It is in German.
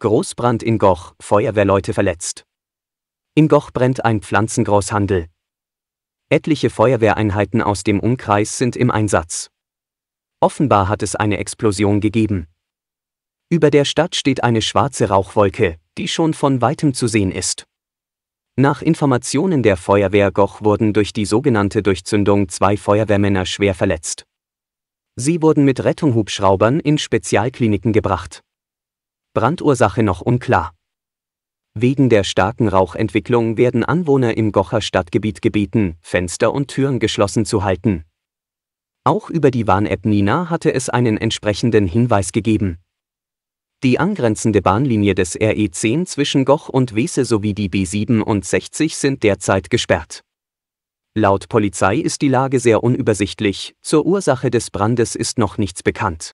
Großbrand in Goch, Feuerwehrleute verletzt. In Goch brennt ein Pflanzengroßhandel. Etliche Feuerwehreinheiten aus dem Umkreis sind im Einsatz. Offenbar hat es eine Explosion gegeben. Über der Stadt steht eine schwarze Rauchwolke, die schon von weitem zu sehen ist. Nach Informationen der Feuerwehr Goch wurden durch die sogenannte Durchzündung zwei Feuerwehrmänner schwer verletzt. Sie wurden mit Rettunghubschraubern in Spezialkliniken gebracht. Brandursache noch unklar. Wegen der starken Rauchentwicklung werden Anwohner im Gocher Stadtgebiet gebeten, Fenster und Türen geschlossen zu halten. Auch über die Warn-App Nina hatte es einen entsprechenden Hinweis gegeben. Die angrenzende Bahnlinie des RE10 zwischen Goch und Wese sowie die B67 sind derzeit gesperrt. Laut Polizei ist die Lage sehr unübersichtlich, zur Ursache des Brandes ist noch nichts bekannt.